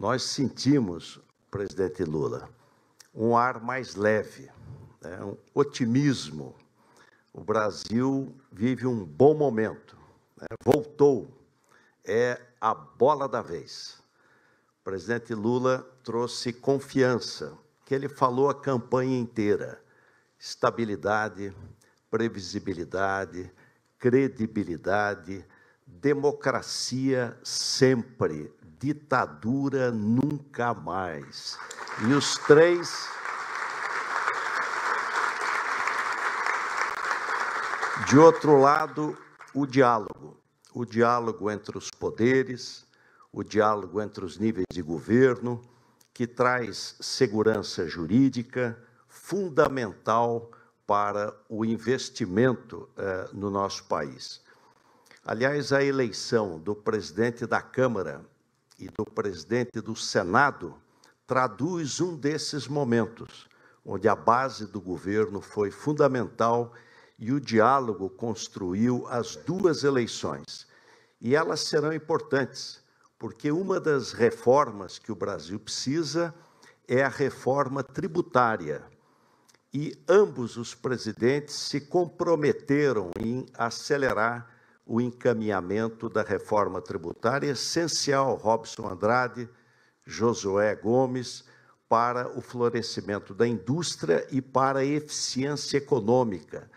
nós sentimos, presidente Lula, um ar mais leve, né, um otimismo. O Brasil vive um bom momento, né, voltou, é a bola da vez. O presidente Lula trouxe confiança, que ele falou a campanha inteira: estabilidade, previsibilidade, credibilidade Democracia sempre, ditadura nunca mais. E os três. De outro lado, o diálogo. O diálogo entre os poderes, o diálogo entre os níveis de governo, que traz segurança jurídica fundamental para o investimento eh, no nosso país. Aliás, a eleição do presidente da Câmara e do presidente do Senado traduz um desses momentos, onde a base do governo foi fundamental e o diálogo construiu as duas eleições. E elas serão importantes, porque uma das reformas que o Brasil precisa é a reforma tributária. E ambos os presidentes se comprometeram em acelerar o encaminhamento da reforma tributária, essencial, Robson Andrade, Josué Gomes, para o florescimento da indústria e para a eficiência econômica